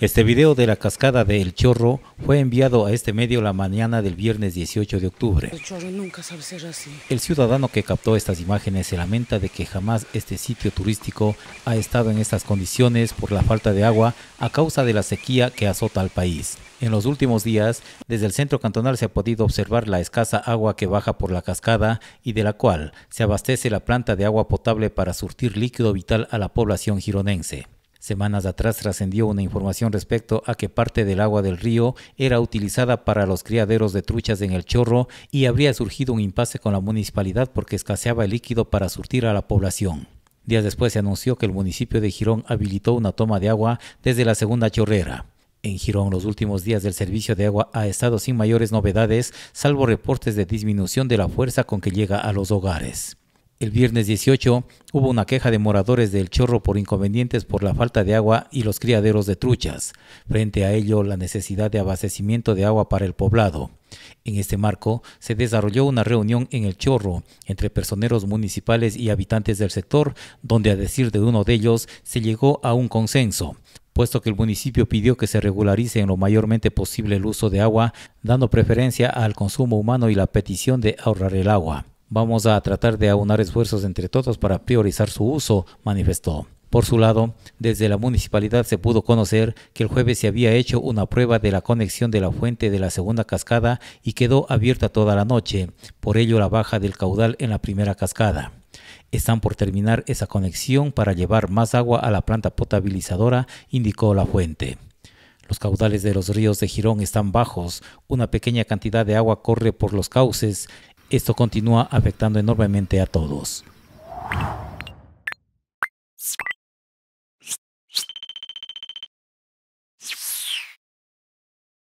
Este video de la cascada de El Chorro fue enviado a este medio la mañana del viernes 18 de octubre. El El ciudadano que captó estas imágenes se lamenta de que jamás este sitio turístico ha estado en estas condiciones por la falta de agua a causa de la sequía que azota al país. En los últimos días, desde el centro cantonal se ha podido observar la escasa agua que baja por la cascada y de la cual se abastece la planta de agua potable para surtir líquido vital a la población gironense. Semanas atrás trascendió una información respecto a que parte del agua del río era utilizada para los criaderos de truchas en el chorro y habría surgido un impasse con la municipalidad porque escaseaba el líquido para surtir a la población. Días después se anunció que el municipio de Girón habilitó una toma de agua desde la segunda chorrera. En Girón, los últimos días del servicio de agua ha estado sin mayores novedades, salvo reportes de disminución de la fuerza con que llega a los hogares. El viernes 18 hubo una queja de moradores del Chorro por inconvenientes por la falta de agua y los criaderos de truchas. Frente a ello, la necesidad de abastecimiento de agua para el poblado. En este marco, se desarrolló una reunión en el Chorro entre personeros municipales y habitantes del sector, donde a decir de uno de ellos se llegó a un consenso puesto que el municipio pidió que se regularice en lo mayormente posible el uso de agua, dando preferencia al consumo humano y la petición de ahorrar el agua. Vamos a tratar de aunar esfuerzos entre todos para priorizar su uso, manifestó. Por su lado, desde la municipalidad se pudo conocer que el jueves se había hecho una prueba de la conexión de la fuente de la segunda cascada y quedó abierta toda la noche, por ello la baja del caudal en la primera cascada. Están por terminar esa conexión para llevar más agua a la planta potabilizadora, indicó la fuente. Los caudales de los ríos de Girón están bajos, una pequeña cantidad de agua corre por los cauces, esto continúa afectando enormemente a todos.